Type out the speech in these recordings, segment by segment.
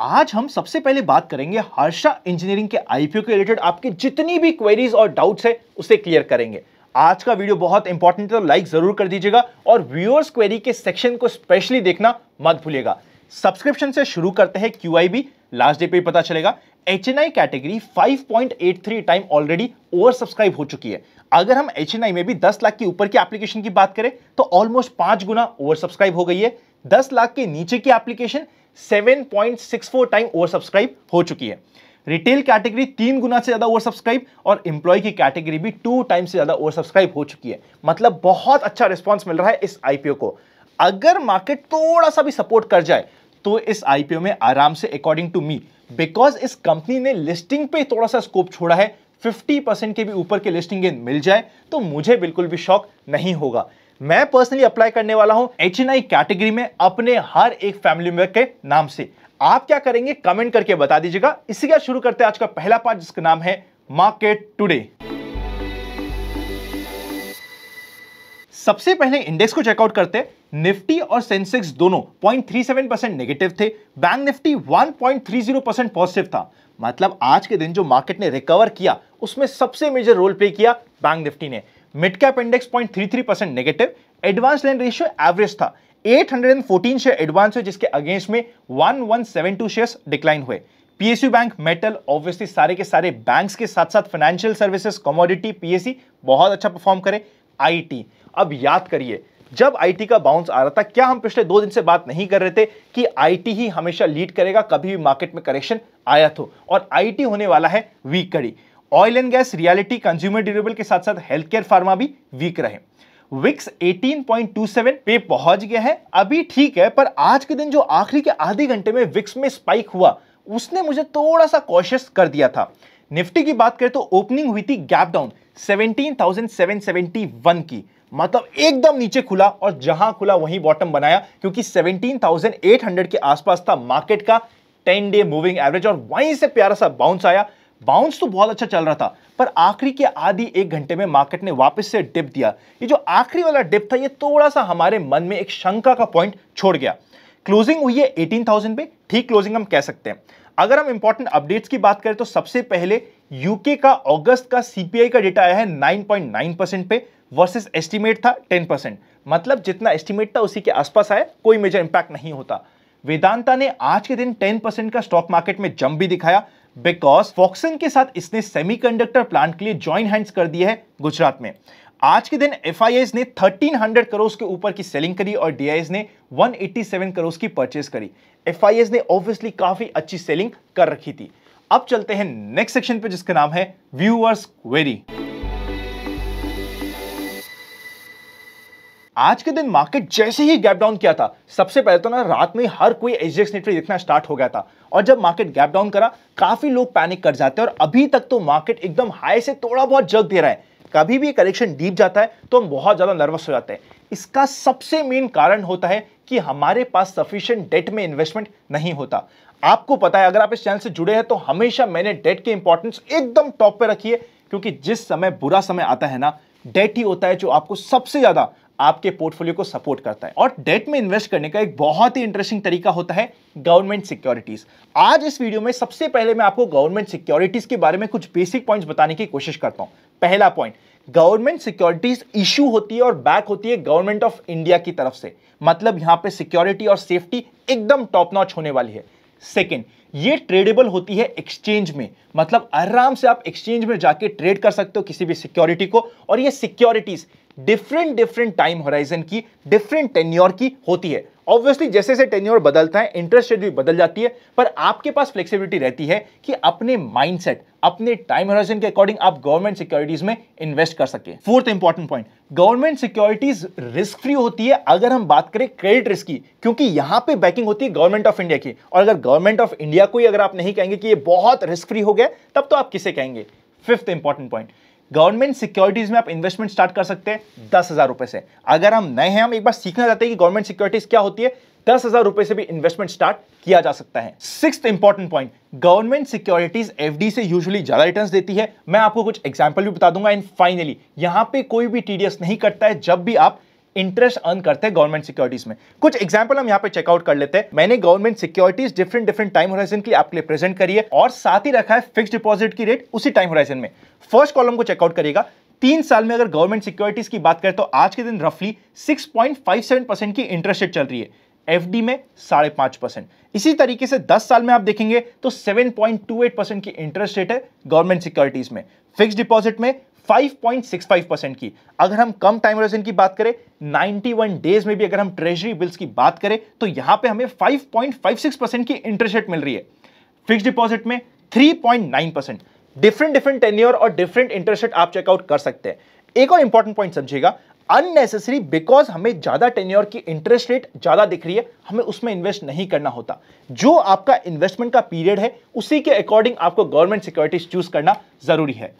आज हम सबसे पहले बात करेंगे हर्षा इंजीनियरिंग के आईपीओ के रिलेटेड आपकी जितनी भी क्वेरीज और डाउट्स है उसे क्लियर करेंगे आज का वीडियो बहुत इंपॉर्टेंट है तो लाइक जरूर कर दीजिएगा और व्यूअर्स क्वेरी के सेक्शन को स्पेशली देखना मत भूलिएगा सब्सक्रिप्शन से शुरू करते हैं क्यू लास्ट डे पे पता चलेगा H category 5.83 time already over subscribe हो चुकी है अगर हम एच में भी 10 लाख के ऊपर की एप्लीकेशन की बात करें तो ऑलमोस्ट पांच गुना ओवर सब्सक्राइब हो गई है 10 लाख के नीचे की एप्लीकेशन 7.64 टाइम ओवर सब्सक्राइब हो चुकी है रिटेल कैटेगरी तीन गुना से ज़्यादा ओवर सब्सक्राइब और इंप्लॉय की कैटेगरी भी टू टाइम से ज़्यादा ओवर सब्सक्राइब हो चुकी है मतलब बहुत अच्छा रिस्पॉन्स मिल रहा है इस आईपीओ को अगर मार्केट थोड़ा सा भी सपोर्ट कर जाए तो इस आईपीओ में आराम से अकॉर्डिंग टू मी बिकॉज इस कंपनी ने लिस्टिंग पे थोड़ा सा स्कोप छोड़ा है 50 के भी ऊपर के लिस्टिंग गेन मिल जाए तो मुझे बिल्कुल भी शौक नहीं होगा मैं पर्सनली अप्लाई करने वाला हूं एच कैटेगरी में अपने हर एक फैमिली मेंबर के नाम से आप क्या करेंगे कमेंट करके बता दीजिएगा इसी का शुरू करते हैं आज का पहला पार्ट जिसका नाम है मार्केट टुडे सबसे पहले इंडेक्स को चेकआउट करते हैं निफ्टी और सेंसेक्स दोनों 0.37 परसेंट नेगेटिव थे बैंक निफ्टी 1.30 परसेंट पॉजिटिव था मतलब आज के दिन जो मार्केट ने रिकवर किया उसमें सबसे मेजर रोल प्ले किया बैंक निफ्टी ने mid cap index point three three percent negative advance land ratio average था 814 शेयर एडवांस हुए जिसके अगेंस्ट में 1172 शेयर्स डिक्लाइन हुए पीएसयू बैंक मेटल ऑब्वियसली सारे के सारे बैंक्स के साथ साथ फाइनेंशियल सर्विसेज कमोडिटी पीएसई बहुत अच्छा परफॉर्म करे आईटी अब याद करिए जब आईटी का बाउंस आ रहा था क्या हम पिछले दो दिन से बात नहीं कर रहे थे कि आईटी ही हमेशा लीड करेगा कभी भी मार्केट में करेक्शन आया तो और आईटी होने वाला है वीक कड़ी oil and gas realty consumer durable के साथ साथ हेल्थ केयर फार्मा भी वीक रहे विक्स 18.27 पे पहुंच गया है अभी ठीक है पर आज के दिन जो आखिरी के आधे घंटे में विक्स में स्पाइक हुआ उसने मुझे थोड़ा सा कॉशियस कर दिया था निफ्टी की बात करें तो ओपनिंग हुई थी गैप डाउन 17,771 की मतलब एकदम नीचे खुला और जहां खुला वहीं बॉटम बनाया क्योंकि 17,800 के आसपास था मार्केट का 10 डे मूविंग एवरेज और वहीं से प्यारा सा बाउंस आया बाउंस तो बहुत अच्छा चल रहा था पर आखिरी के आधी एक घंटे में मार्केट ने वापस से डिप दिया ये जो आखिरी वाला डिप था ये थोड़ा सा हमारे मन में एक शंका का पॉइंट छोड़ गया क्लोजिंग हुई है एटीन थाउजेंड पे ठीक क्लोजिंग हम कह सकते हैं अगर हम इंपॉर्टेंट अपडेट्स की बात करें तो सबसे पहले यूके का अगस्त का सीपीआई का डेटा आया है नाइन परसेंट पे वर्सेज एस्टिमेट था टेन परसेंट मतलब जितना एस्टिमेट था उसी के आसपास आया कोई मेजर इंपैक्ट नहीं होता वेदांता ने आज के दिन 10 परसेंट का स्टॉक मार्केट में जंप भी दिखाया बिकॉज फॉक्सन के साथ इसने सेमीकंडक्टर प्लांट के लिए ज्वाइन हैंड्स कर दिए है गुजरात में आज के दिन एफ ने 1300 करोड़ के ऊपर की सेलिंग करी और डी ने 187 करोड़ की परचेज करी एफ ने ऑब्वियसली काफी अच्छी सेलिंग कर रखी थी अब चलते हैं नेक्स्ट सेक्शन पे जिसका नाम है व्यूअर्स क्वेरी आज के दिन मार्केट जैसे ही गैप डाउन किया था सबसे पहले तो ना रात में हर कोई एच डी एक्स देखना स्टार्ट हो गया था और जब मार्केट गैप डाउन करा काफी लोग पैनिक कर जाते हैं और अभी तक तो मार्केट एकदम हाई से थोड़ा बहुत जग दे रहा है कभी भी कलेक्शन डीप जाता है तो हम बहुत ज़्यादा नर्वस हो जाते हैं इसका सबसे मेन कारण होता है कि हमारे पास सफिशियंट डेट में इन्वेस्टमेंट नहीं होता आपको पता है अगर आप इस चैनल से जुड़े हैं तो हमेशा मैंने डेट के इंपॉर्टेंस एकदम टॉप पर रखी है क्योंकि जिस समय बुरा समय आता है ना डेट ही होता है जो आपको सबसे ज़्यादा आपके पोर्टफोलियो को सपोर्ट करता है और डेट में इन्वेस्ट करने का एक बहुत ही इंटरेस्टिंग तरीका होता है गवर्नमेंट सिक्योरिटीज आज इस वीडियो में सबसे पहले मैं आपको गवर्नमेंट सिक्योरिटीज के बारे में कुछ बेसिक पॉइंट्स बताने की कोशिश करता हूं पहला पॉइंट गवर्नमेंट सिक्योरिटीज इशू होती है और बैक होती है गवर्नमेंट ऑफ इंडिया की तरफ से मतलब यहां पर सिक्योरिटी और सेफ्टी एकदम टॉप नॉच होने वाली है सेकेंड ये ट्रेडेबल होती है एक्सचेंज में मतलब आराम से आप एक्सचेंज में जाके ट्रेड कर सकते हो किसी भी सिक्योरिटी को और ये securities different different time horizon की डिफरेंट टेन्योर की होती है ऑब्वियसली जैसे जैसे टेन्योर बदलता है इंटरेस्ट रेट भी बदल जाती है पर आपके पास फ्लेक्सिबिलिटी रहती है कि अपने माइंडसेट अपने टाइम होराइजन के अकॉर्डिंग आप गवर्नमेंट सिक्योरिटीज में इन्वेस्ट कर सके fourth important point government securities risk free होती है अगर हम बात करें क्रेडिट रिस्क की क्योंकि यहां पे बैकिंग होती है गवर्नमेंट ऑफ इंडिया की और अगर गवर्नमेंट ऑफ इंडिया को ही अगर आप नहीं कहेंगे कि ये बहुत रिस्क फ्री हो गया तब तो आप किसे कहेंगे fifth important point government securities में आप इन्वेस्टमेंट स्टार्ट कर सकते हैं दस हजार रुपए से अगर हम नए हैं हम एक बार सीखना चाहते हैं कि गवर्नमेंट सिक्योरिटीज क्या होती है दस हजार रुपए से भी इन्वेस्टमेंट स्टार्ट किया जा सकता है six important point government securities FD से यूजुअली ज्यादा रिटर्न्स देती है मैं आपको कुछ एग्जांपल भी बता दूंगा एंड फाइनली यहां पे कोई भी टीडीएस नहीं कटता है जब भी आप इंटरेस्ट अर्न करते हैं गवर्नमेंट सिक्योरिटीज में कुछ एग्जाम्पल हम यहाँ पे चेकआउट कर लेते हैं मैंने government securities different different time horizon की आपके लिए प्रेजेंट करी है और साथ ही रखा है फिक्स डिपॉजिट की रेट उसी टाइम होराइजन में फर्स्ट कॉलम को चेकआउट करेगा तीन साल में अगर गवर्नमेंट सिक्योरिटीज की बात करें तो आज के दिन रफली 6.57 परसेंट की इंटरेस्ट रेट चल रही है एफडी में साढ़े पांच परसेंट इसी तरीके से 10 साल में आप देखेंगे तो 7.28 परसेंट की इंटरेस्ट रेट है गवर्नमेंट सिक्योरिटीज में फिक्स डिपॉजिट में 5.65 परसेंट की अगर हम कम टाइम ड्यूरेशन की बात करें 91 डेज में भी अगर हम ट्रेजरी बिल्स की बात करें तो यहां पे हमें 5.56 परसेंट की इंटरेस्ट रेट मिल रही है फिक्स डिपॉजिट में 3.9 परसेंट डिफरेंट डिफरेंट टेन्योर और डिफरेंट इंटरेस्ट रेट आप चेकआउट कर सकते हैं एक और इंपॉर्टेंट पॉइंट समझिएगा अननेसेसरी बिकॉज हमें ज्यादा टेन्योर की इंटरेस्ट रेट ज्यादा दिख रही है हमें उसमें इन्वेस्ट नहीं करना होता जो आपका इन्वेस्टमेंट का पीरियड है उसी के अकॉर्डिंग आपको गवर्नमेंट सिक्योरिटीज चूज करना जरूरी है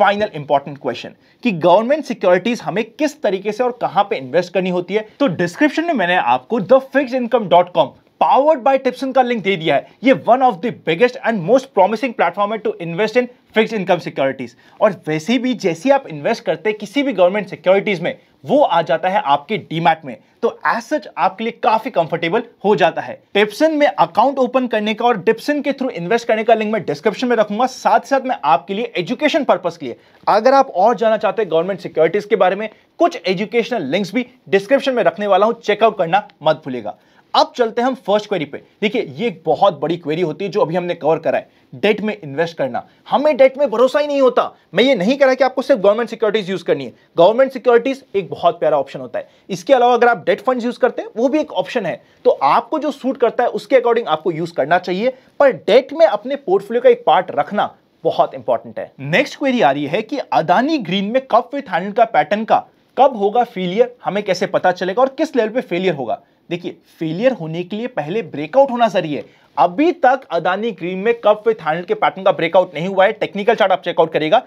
फाइनल इंपॉर्टेंट क्वेश्चन कि गवर्नमेंट सिक्योरिटीज हमें किस तरीके से और कहां पे इन्वेस्ट करनी होती है तो डिस्क्रिप्शन में मैंने आपको the fix income dot com powered by Tipsons का लिंक दे दिया है ये one of the biggest and most promising platform है to invest in fix income securities और वैसे भी जैसे आप इन्वेस्ट करते किसी भी गवर्नमेंट सिक्योरिटीज में वो आ जाता है आपके डीमैट में तो एज सच आपके लिए काफी कंफर्टेबल हो जाता है टिप्सन में अकाउंट ओपन करने का और डिप्सन के थ्रू इन्वेस्ट करने का लिंक मैं डिस्क्रिप्शन में रखूंगा साथ साथ मैं आपके लिए एजुकेशन पर्पज के लिए अगर आप और जानना चाहते हैं गवर्नमेंट सिक्योरिटीज के बारे में कुछ एजुकेशनल लिंक्स भी डिस्क्रिप्शन में रखने वाला हूं चेकआउट करना मत भूलेगा अब चलते हैं हम फर्स्ट क्वेरी पे देखिए ये एक बहुत बड़ी क्वेरी होती है जो अभी हमने कवर करा है डेट में इन्वेस्ट करना हमें डेट में भरोसा ही नहीं होता मैं ये नहीं रहा कि आपको सिर्फ गवर्नमेंट सिक्योरिटीज यूज करनी है गवर्नमेंट सिक्योरिटीज एक बहुत प्यारा ऑप्शन होता है इसके अलावा अगर आप डेट फंड यूज करते हैं वो भी एक ऑप्शन है तो आपको जो सूट करता है उसके अकॉर्डिंग आपको यूज करना चाहिए पर डेट में अपने पोर्टफोलियो का एक पार्ट रखना बहुत इंपॉर्टेंट है नेक्स्ट क्वेरी आ रही है कि अदानी ग्रीन में कप विथ हैंडल का पैटर्न का कब होगा फेलियर हमें कैसे पता चलेगा और किस लेवल पे फेलियर होगा देखिए फेलियर होने के लिए पहले ब्रेकआउट होना जरूरी है अभी तक अदानी ग्रीन में कब विथ हैंडल के पैटर्न का ब्रेकआउट नहीं हुआ है टेक्निकल चार्ट आप चेकआउट करेगा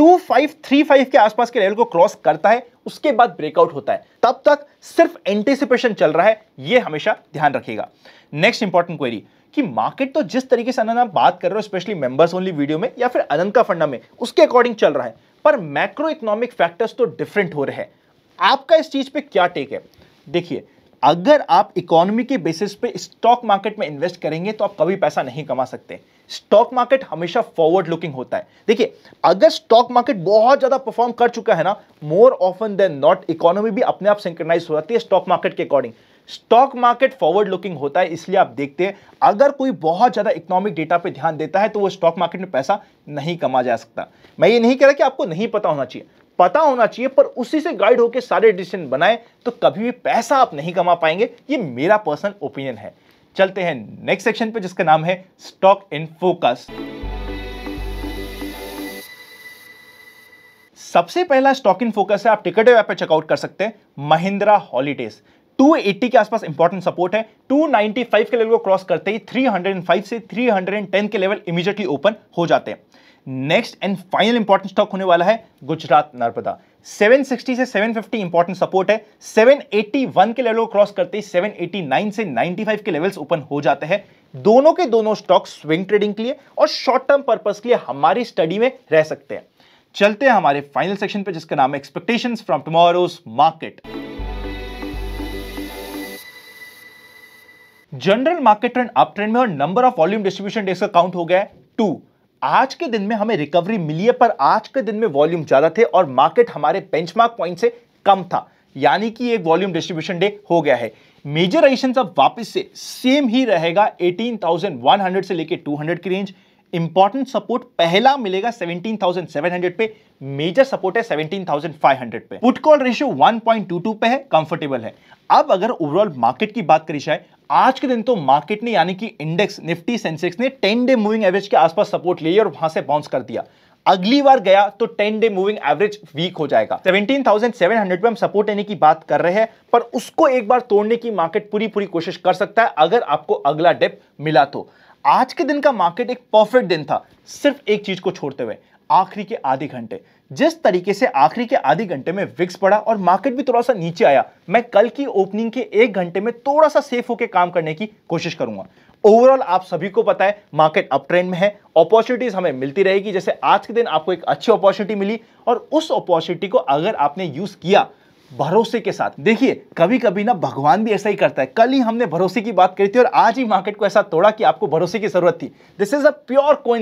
2535 के आसपास के लेवल को क्रॉस करता है उसके बाद ब्रेकआउट होता है तब तक सिर्फ एंटिसिपेशन चल रहा है ये हमेशा ध्यान रखिएगा नेक्स्ट इंपॉर्टेंट क्वेरी कि मार्केट तो जिस तरीके से अनंत बात कर रहे हो स्पेशली मेंबर्स ओनली वीडियो में या फिर अनंत का फंडा में उसके अकॉर्डिंग चल रहा है पर मैक्रो इकोनॉमिक फैक्टर्स तो डिफरेंट हो रहे हैं आपका इस चीज़ पे क्या टेक है देखिए अगर आप इकोनॉमी के बेसिस पे स्टॉक मार्केट में इन्वेस्ट करेंगे तो आप कभी पैसा नहीं कमा सकते स्टॉक मार्केट हमेशा फॉरवर्ड लुकिंग होता है देखिए अगर स्टॉक मार्केट बहुत ज़्यादा परफॉर्म कर चुका है ना more often than not economy भी अपने आप सिंक्रनाइज हो जाती है स्टॉक मार्केट के according stock market forward looking होता है इसलिए आप देखते हैं अगर कोई बहुत ज़्यादा इकोनॉमिक डेटा पे ध्यान देता है तो वो स्टॉक मार्केट में पैसा नहीं कमा जा सकता मैं ये नहीं कह रहा कि आपको नहीं पता होना चाहिए पता होना चाहिए पर उसी से गाइड होकर सारे डिसीजन बनाए तो कभी भी पैसा आप नहीं कमा पाएंगे ये मेरा पर्सनल ओपिनियन है चलते हैं नेक्स्ट सेक्शन पे जिसका नाम है स्टॉक इन फोकस सबसे पहला स्टॉक इन फोकस है आप टिकट पे चेकआउट कर सकते हैं महिंद्रा हॉलीडेज 280 के आसपास इंपॉर्टेंट सपोर्ट है 295 के लेवल को क्रॉस करते ही 305 से 310 के लेवल इमीजिएटली ओपन हो जाते हैं next and final important stock होने वाला है गुजरात नर्मदा 760 से 750 इंपॉर्टेंट सपोर्ट है 781 के लेवल को क्रॉस करते ही 789 से 95 के लेवल्स ओपन हो जाते हैं दोनों के दोनों स्टॉक स्विंग ट्रेडिंग के लिए और शॉर्ट टर्म पर्पज के लिए हमारी स्टडी में रह सकते हैं चलते हैं हमारे फाइनल सेक्शन पे जिसका नाम है expectation from tomorrow's market general market trend up trend में और number of volume distribution days का काउंट हो गया है टू आज के दिन में हमें रिकवरी मिली है पर आज के दिन में वॉल्यूम ज़्यादा थे और मार्केट हमारे बेंचमार्क पॉइंट से कम था यानी कि एक वॉल्यूम डिस्ट्रीब्यूशन डे हो गया है मेजर रेशन अब वापस से सेम ही रहेगा 18,100 से लेके 200 की रेंज इंपॉर्टेंट सपोर्ट पहला मिलेगा 17,700 पे मेजर सपोर्ट है 17,500 पे पुट कॉल रेशियो 1.22 पे है कंफर्टेबल है अब अगर ओवरऑल मार्केट की बात करी जाए आज के दिन तो मार्केट ने यानी कि इंडेक्स निफ्टी सेंसेक्स ने 10 डे मूविंग एवरेज के आसपास सपोर्ट लिया और वहां से बाउंस कर दिया अगली बार गया तो 10 डे मूविंग एवरेज वीक हो जाएगा 17,700 पे हम सपोर्ट लेने की बात कर रहे हैं पर उसको एक बार तोड़ने की मार्केट पूरी पूरी कोशिश कर सकता है अगर आपको अगला डेप मिला तो आज के दिन का मार्केट एक परफेक्ट दिन था सिर्फ एक चीज को छोड़ते हुए आखिरी के आधे घंटे जिस तरीके से आखिरी के आधे घंटे में विक्स पड़ा और मार्केट भी थोड़ा सा नीचे आया मैं कल की ओपनिंग के एक घंटे में थोड़ा सा सेफ होकर काम करने की कोशिश करूंगा ओवरऑल आप सभी को पता है मार्केट अप ट्रेंड में है अपॉर्चुनिटीज हमें मिलती रहेगी जैसे आज के दिन आपको एक अच्छी अपॉर्चुनिटी मिली और उस अपॉर्चुनिटी को अगर आपने यूज किया भरोसे के साथ देखिए कभी कभी ना भगवान भी ऐसा ही करता है कल ही हमने भरोसे की बात करी थी और आज ही मार्केट को ऐसा तोड़ा कि आपको भरोसे की जरूरत थी दिस इज अ प्योर को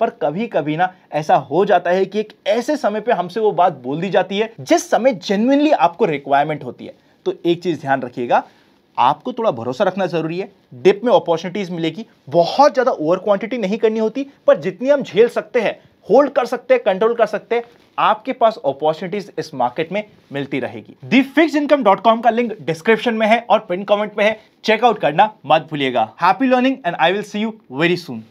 पर कभी कभी ना ऐसा हो जाता है कि एक ऐसे समय पे हमसे वो बात बोल दी जाती है जिस समय जेन्युनली आपको रिक्वायरमेंट होती है तो एक चीज ध्यान रखिएगा आपको थोड़ा भरोसा रखना जरूरी है डिप में अपॉर्चुनिटीज मिलेगी बहुत ज़्यादा ओवर क्वांटिटी नहीं करनी होती पर जितनी हम झेल सकते हैं होल्ड कर सकते हैं कंट्रोल कर सकते हैं आपके पास अपॉर्चुनिटीज इस मार्केट में मिलती रहेगी the fix income dot com का लिंक डिस्क्रिप्शन में है और पिन कमेंट में है चेकआउट करना मत भूलिएगा happy learning and I will see you very soon